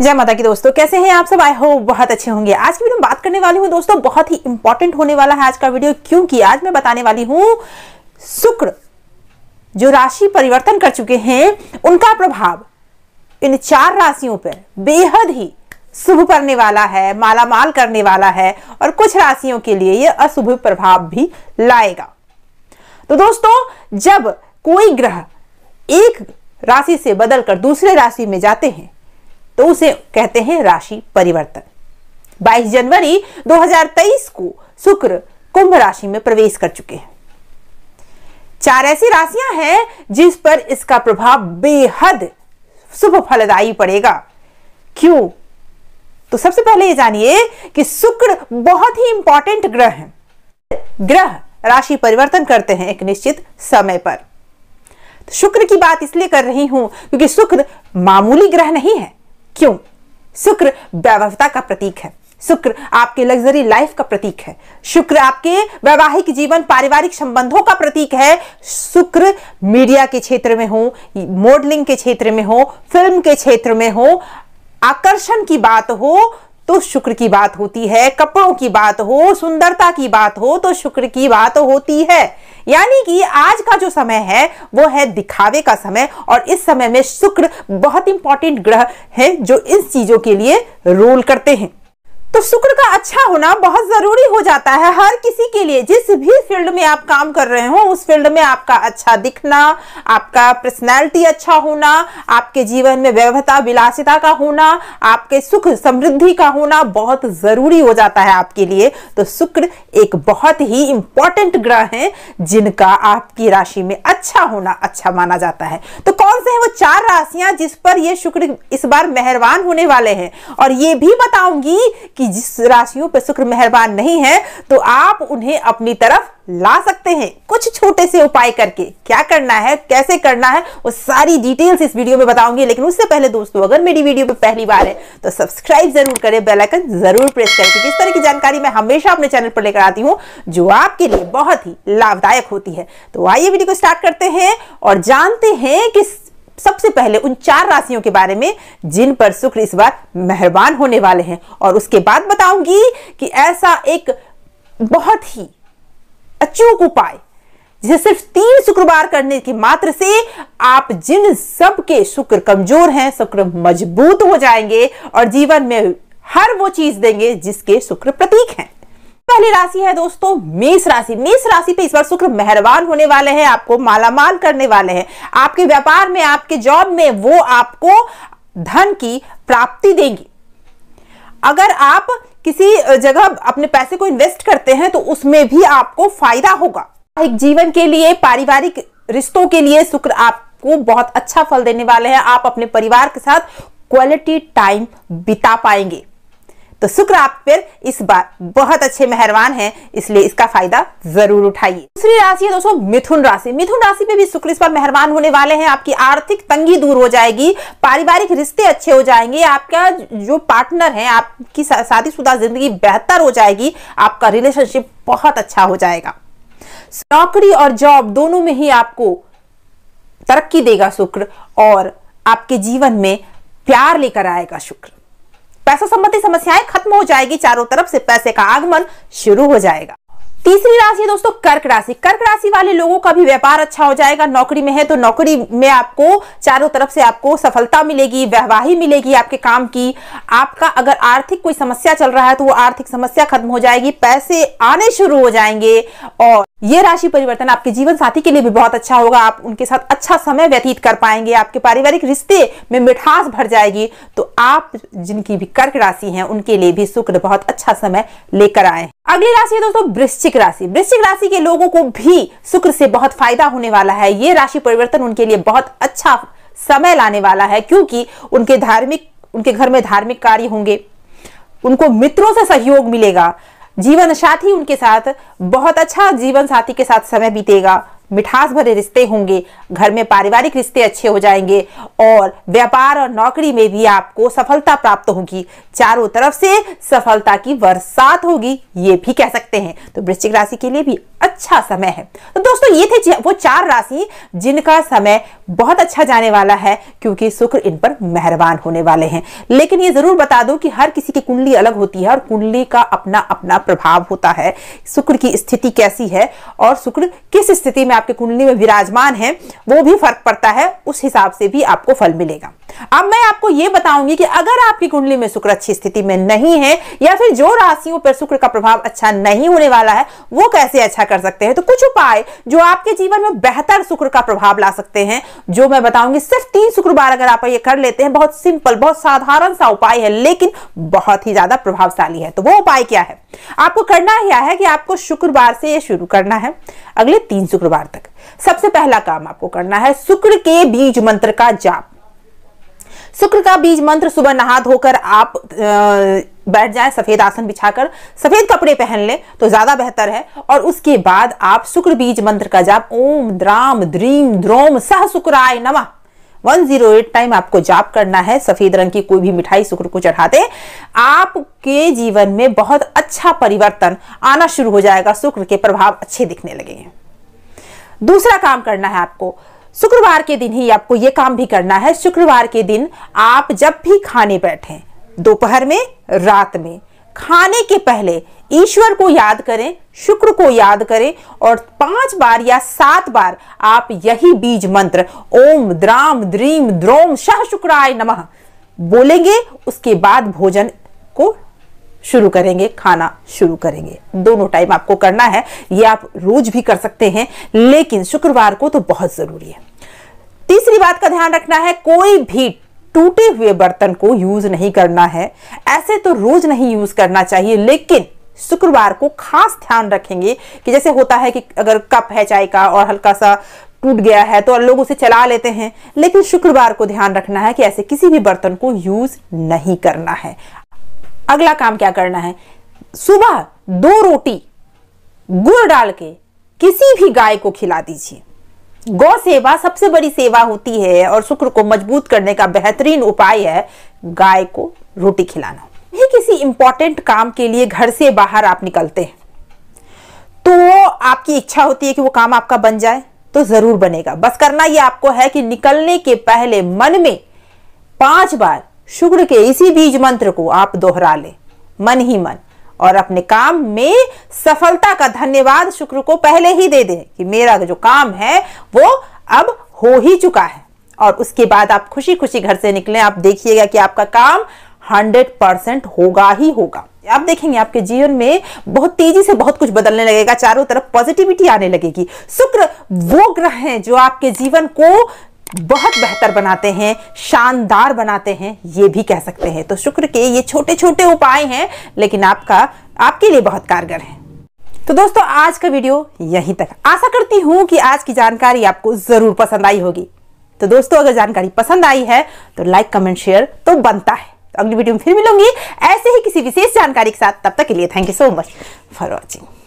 जय माता की दोस्तों कैसे हैं आप सब आई हो बहुत अच्छे होंगे आज की वीडियो में बात करने वाली हूँ दोस्तों बहुत ही इंपॉर्टेंट होने वाला है आज का वीडियो क्योंकि आज मैं बताने वाली हूँ शुक्र जो राशि परिवर्तन कर चुके हैं उनका प्रभाव इन चार राशियों पर बेहद ही शुभ पड़ने वाला है माला माल करने वाला है और कुछ राशियों के लिए यह अशुभ प्रभाव भी लाएगा तो दोस्तों जब कोई ग्रह एक राशि से बदलकर दूसरे राशि में जाते हैं तो उसे कहते हैं राशि परिवर्तन 22 जनवरी 2023 को शुक्र कुंभ राशि में प्रवेश कर चुके हैं चार ऐसी राशियां हैं जिस पर इसका प्रभाव बेहद शुभ फलदायी पड़ेगा क्यों तो सबसे पहले ये जानिए कि शुक्र बहुत ही इंपॉर्टेंट ग्रह है ग्रह राशि परिवर्तन करते हैं एक निश्चित समय पर तो शुक्र की बात इसलिए कर रही हूं क्योंकि शुक्र मामूली ग्रह नहीं है क्यों शुक्र वैभवता का प्रतीक है शुक्र आपके लग्जरी लाइफ का प्रतीक है शुक्र आपके वैवाहिक जीवन पारिवारिक संबंधों का प्रतीक है शुक्र मीडिया के क्षेत्र में हो मॉडलिंग के क्षेत्र में हो फिल्म के क्षेत्र में हो आकर्षण की बात हो तो शुक्र की बात होती है कपड़ों की बात हो सुंदरता की बात हो तो शुक्र की बात होती है यानी कि आज का जो समय है वो है दिखावे का समय और इस समय में शुक्र बहुत इंपॉर्टेंट ग्रह है जो इन चीजों के लिए रोल करते हैं तो शुक्र का अच्छा होना बहुत जरूरी हो जाता है हर किसी के लिए जिस भी फील्ड में आप काम कर रहे हो उस फील्ड में आपका अच्छा दिखना आपका पर्सनैलिटी अच्छा होना आपके जीवन में व्यवहार विलासिता का होना आपके सुख समृद्धि का होना बहुत जरूरी हो जाता है आपके लिए तो शुक्र एक बहुत ही इंपॉर्टेंट ग्रह है जिनका आपकी राशि में अच्छा होना अच्छा माना जाता है तो कौन से है वो चार राशियां जिस पर ये शुक्र इस बार मेहरबान होने वाले हैं और ये भी बताऊंगी कि जिस राशियों पर शुक्र मेहरबान नहीं है तो आप उन्हें अपनी तरफ ला सकते हैं कुछ छोटे से उपाय करके क्या करना है कैसे करना है वो सारी डिटेल्स इस वीडियो में बताऊंगी लेकिन उससे पहले दोस्तों अगर मेरी वीडियो पे पहली बार है तो सब्सक्राइब जरूर करें बेल आइकन जरूर प्रेस करें क्योंकि इस तरह की जानकारी मैं हमेशा अपने चैनल पर लेकर आती हूँ जो आपके लिए बहुत ही लाभदायक होती है तो आइए वीडियो को स्टार्ट करते हैं और जानते हैं कि सबसे पहले उन चार राशियों के बारे में जिन पर शुक्र इस बार मेहरबान होने वाले हैं और उसके बाद बताऊंगी कि ऐसा एक बहुत ही अचूक उपाय जिसे सिर्फ तीन शुक्रवार करने की मात्र से आप जिन सब के शुक्र कमजोर हैं शुक्र मजबूत हो जाएंगे और जीवन में हर वो चीज देंगे जिसके शुक्र प्रतीक हैं पहली राशि है दोस्तों मेष राशि मेष राशि पे इस बार शुक्र मेहरबान होने वाले हैं आपको मालामाल करने वाले हैं आपके व्यापार में आपके जॉब में वो आपको धन की प्राप्ति देंगी अगर आप किसी जगह अपने पैसे को इन्वेस्ट करते हैं तो उसमें भी आपको फायदा होगा एक जीवन के लिए पारिवारिक रिश्तों के लिए शुक्र आपको बहुत अच्छा फल देने वाले हैं आप अपने परिवार के साथ क्वालिटी टाइम बिता पाएंगे तो शुक्र आप पर इस बार बहुत अच्छे मेहरबान हैं इसलिए इसका फायदा जरूर उठाइए दूसरी राशि है दोस्तों मिथुन राशि मिथुन राशि पे भी शुक्र इस बार मेहरबान होने वाले हैं आपकी आर्थिक तंगी दूर हो जाएगी पारिवारिक रिश्ते अच्छे हो जाएंगे आपका जो पार्टनर है आपकी शादीशुदा जिंदगी बेहतर हो जाएगी आपका रिलेशनशिप बहुत अच्छा हो जाएगा नौकरी और जॉब दोनों में ही आपको तरक्की देगा शुक्र और आपके जीवन में प्यार लेकर आएगा शुक्र पैसा संबंधी समस्याएं खत्म हो जाएगी चारों तरफ से पैसे का आगमन शुरू हो जाएगा तीसरी राशि है दोस्तों कर्क राशि कर्क राशि वाले लोगों का भी व्यापार अच्छा हो जाएगा नौकरी में है तो नौकरी में आपको चारों तरफ से आपको सफलता मिलेगी वैवाही मिलेगी आपके काम की आपका अगर आर्थिक कोई समस्या चल रहा है तो वो आर्थिक समस्या खत्म हो जाएगी पैसे आने शुरू हो जाएंगे और ये राशि परिवर्तन आपके जीवन साथी के लिए भी बहुत अच्छा होगा आप उनके साथ अच्छा समय व्यतीत कर पाएंगे आपके पारिवारिक रिश्ते में मिठास भर जाएगी तो आप जिनकी भी कर्क राशि है उनके लिए भी शुक्र बहुत अच्छा समय लेकर आए अगली राशि है दोस्तों वृश्चिक राशि वृश्चिक राशि के लोगों को भी शुक्र से बहुत फायदा होने वाला है ये राशि परिवर्तन उनके लिए बहुत अच्छा समय लाने वाला है क्योंकि उनके धार्मिक उनके घर में धार्मिक कार्य होंगे उनको मित्रों से सहयोग मिलेगा जीवन साथी उनके साथ बहुत अच्छा जीवन साथी के साथ समय बीतेगा मिठास भरे रिश्ते होंगे घर में पारिवारिक रिश्ते अच्छे हो जाएंगे और व्यापार और नौकरी में भी आपको सफलता प्राप्त होगी चारों तरफ से सफलता की बरसात होगी ये भी कह सकते हैं तो वृश्चिक राशि के लिए भी अच्छा समय है तो दोस्तों ये थे वो चार राशि जिनका समय बहुत अच्छा जाने वाला है क्योंकि शुक्र इन पर मेहरबान होने वाले हैं लेकिन ये जरूर बता दो कि हर किसी की कुंडली अलग होती है और कुंडली का अपना अपना प्रभाव होता है शुक्र की स्थिति कैसी है और शुक्र किस स्थिति में आपके कुंडली में विराजमान है वो भी फर्क पड़ता है उस हिसाब से भी आपको फल मिलेगा अब मैं आपको यह बताऊंगी कि अगर आपकी कुंडली में शुक्र अच्छी स्थिति में नहीं है या फिर जो राशियों पर शुक्र का प्रभाव अच्छा नहीं होने वाला है वो कैसे अच्छा कर सकते हैं तो कुछ उपाय जो आपके जीवन में बेहतर शुक्र का प्रभाव ला सकते हैं जो मैं बताऊंगी सिर्फ तीन शुक्रवार अगर आप ये कर लेते हैं बहुत सिंपल बहुत साधारण सा उपाय है लेकिन बहुत ही ज्यादा प्रभावशाली है तो वो उपाय क्या है आपको करना क्या है कि आपको शुक्रवार से यह शुरू करना है अगले तीन शुक्रवार तक सबसे पहला काम आपको करना है शुक्र के बीज मंत्र का जाप शुक्र का बीज मंत्र सुबह नहा धोकर आप बैठ जाएं सफेद आसन बिछाकर सफेद कपड़े पहन लें तो ज्यादा बेहतर है और उसके बाद आप शुक्र बीज मंत्र का जाप ओम द्राम द्रीम द्रोम सह शुक्राय नमः 108 टाइम आपको जाप करना है सफेद रंग की कोई भी मिठाई शुक्र को चढ़ाते आपके जीवन में बहुत अच्छा परिवर्तन आना शुरू हो जाएगा शुक्र के प्रभाव अच्छे दिखने लगेंगे दूसरा काम करना है आपको शुक्रवार के दिन ही आपको ये काम भी करना है शुक्रवार के दिन आप जब भी खाने बैठे दोपहर में रात में खाने के पहले ईश्वर को याद करें शुक्र को याद करें और पांच बार या सात बार आप यही बीज मंत्र ओम द्राम द्रीम द्रोम शाह शुक्राय नमः बोलेंगे उसके बाद भोजन को शुरू करेंगे खाना शुरू करेंगे दोनों टाइम आपको करना है ये आप रोज भी कर सकते हैं लेकिन शुक्रवार को तो बहुत ज़रूरी है तीसरी बात का ध्यान रखना है कोई भी टूटे हुए बर्तन को यूज नहीं करना है ऐसे तो रोज नहीं यूज करना चाहिए लेकिन शुक्रवार को खास ध्यान रखेंगे कि जैसे होता है कि अगर कप है चाय का और हल्का सा टूट गया है तो लोग उसे चला लेते हैं लेकिन शुक्रवार को ध्यान रखना है कि ऐसे किसी भी बर्तन को यूज नहीं करना है अगला काम क्या करना है सुबह दो रोटी गुड़ डाल के किसी भी गाय को खिला दीजिए गौ सेवा सबसे बड़ी सेवा होती है और शुक्र को मजबूत करने का बेहतरीन उपाय है गाय को रोटी खिलाना ये किसी इंपॉर्टेंट काम के लिए घर से बाहर आप निकलते हैं तो आपकी इच्छा होती है कि वो काम आपका बन जाए तो जरूर बनेगा बस करना ये आपको है कि निकलने के पहले मन में पांच बार शुक्र के इसी बीज मंत्र को आप दोहरा ले मन ही मन और अपने काम में सफलता का धन्यवाद शुक्र को पहले ही दे दे कि मेरा जो काम है वो अब हो ही चुका है और उसके बाद आप खुशी खुशी घर से निकले आप देखिएगा कि आपका काम हंड्रेड परसेंट होगा ही होगा आप देखेंगे आपके जीवन में बहुत तेजी से बहुत कुछ बदलने लगेगा चारों तरफ पॉजिटिविटी आने लगेगी शुक्र वो ग्रह हैं जो आपके जीवन को बहुत बेहतर बनाते हैं शानदार बनाते हैं ये भी कह सकते हैं तो शुक्र के ये छोटे छोटे उपाय हैं लेकिन आपका आपके लिए बहुत कारगर है तो दोस्तों आज का वीडियो यहीं तक आशा करती हूं कि आज की जानकारी आपको ज़रूर पसंद आई होगी तो दोस्तों अगर जानकारी पसंद आई है तो लाइक कमेंट शेयर तो बनता है तो अगली वीडियो में फिर मिलूंगी ऐसे ही किसी विशेष जानकारी के साथ तब तक के लिए thank you so much for watching